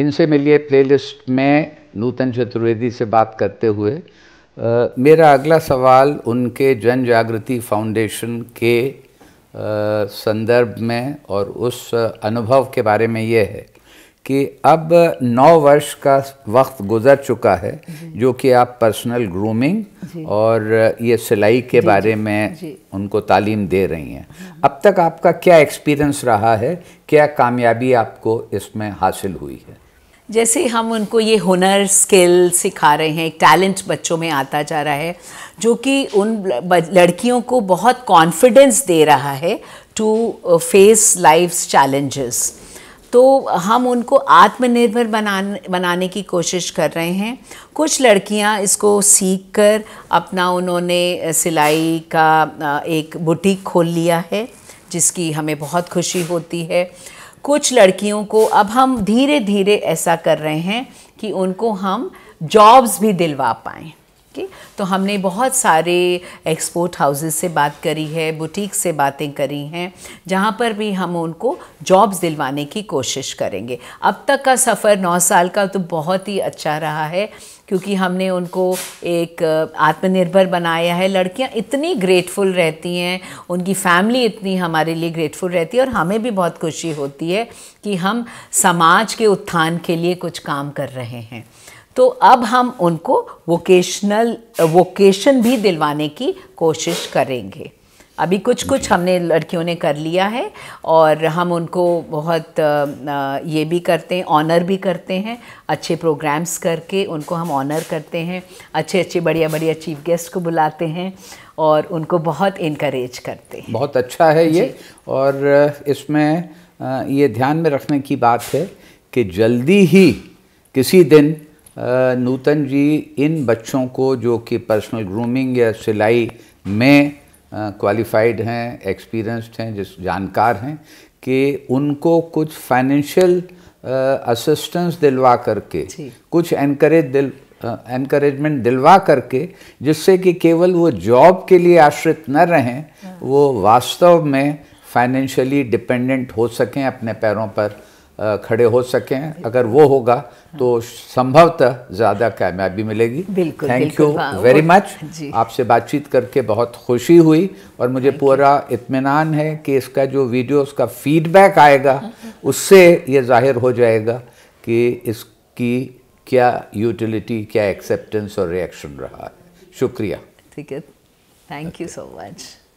इनसे मिलिए प्लेलिस्ट में नूतन चतुर्वेदी से बात करते हुए आ, मेरा अगला सवाल उनके जन जागृति फाउंडेशन के आ, संदर्भ में और उस अनुभव के बारे में ये है कि अब नौ वर्ष का वक्त गुजर चुका है जो कि आप पर्सनल ग्रूमिंग और ये सिलाई के बारे में उनको तालीम दे रही हैं अब तक आपका क्या एक्सपीरियंस रहा है क्या कामयाबी आपको इसमें हासिल हुई है जैसे हम उनको ये हुनर स्किल सिखा रहे हैं एक टैलेंट बच्चों में आता जा रहा है जो कि उन लड़कियों को बहुत कॉन्फिडेंस दे रहा है टू फेस लाइफ्स चैलेंजेस तो हम उनको आत्मनिर्भर बनाने बनाने की कोशिश कर रहे हैं कुछ लड़कियां इसको सीख कर अपना उन्होंने uh, सिलाई का uh, एक बुटीक खोल लिया है जिसकी हमें बहुत खुशी होती है कुछ लड़कियों को अब हम धीरे धीरे ऐसा कर रहे हैं कि उनको हम जॉब्स भी दिलवा पाएँ की तो हमने बहुत सारे एक्सपोर्ट हाउसेस से बात करी है बुटीक से बातें करी हैं जहाँ पर भी हम उनको जॉब्स दिलवाने की कोशिश करेंगे अब तक का सफ़र नौ साल का तो बहुत ही अच्छा रहा है क्योंकि हमने उनको एक आत्मनिर्भर बनाया है लड़कियां इतनी ग्रेटफुल रहती हैं उनकी फैमिली इतनी हमारे लिए ग्रेटफुल रहती है और हमें भी बहुत खुशी होती है कि हम समाज के उत्थान के लिए कुछ काम कर रहे हैं तो अब हम उनको वोकेशनल वोकेशन भी दिलवाने की कोशिश करेंगे अभी कुछ कुछ हमने लड़कियों ने कर लिया है और हम उनको बहुत ये भी करते हैं ऑनर भी करते हैं अच्छे प्रोग्राम्स करके उनको हम ऑनर करते हैं अच्छे अच्छे बढ़िया बढ़िया चीफ गेस्ट को बुलाते हैं और उनको बहुत इनक्रेज करते हैं बहुत अच्छा है ये और इसमें ये ध्यान में रखने की बात है कि जल्दी ही किसी दिन नूतन जी इन बच्चों को जो कि पर्सनल ग्रूमिंग या सिलाई में क्वालिफाइड हैं एक्सपीरियंस्ड हैं जिस जानकार हैं कि उनको कुछ फाइनेंशियल असिस्टेंस दिलवा करके कुछ एनकरेज दिल एनकरेजमेंट दिलवा करके जिससे कि केवल वो जॉब के लिए आश्रित न रहें हाँ। वो वास्तव में फाइनेंशियली डिपेंडेंट हो सकें अपने पैरों पर खड़े हो सकें अगर वो होगा तो संभवतः ज़्यादा कामयाबी मिलेगी थैंक यू वेरी मच आपसे बातचीत करके बहुत खुशी हुई और मुझे पूरा इत्मीनान है कि इसका जो वीडियो उसका फीडबैक आएगा उससे ये जाहिर हो जाएगा कि इसकी क्या यूटिलिटी क्या एक्सेप्टेंस और रिएक्शन रहा है शुक्रिया ठीक है थैंक यू सो मच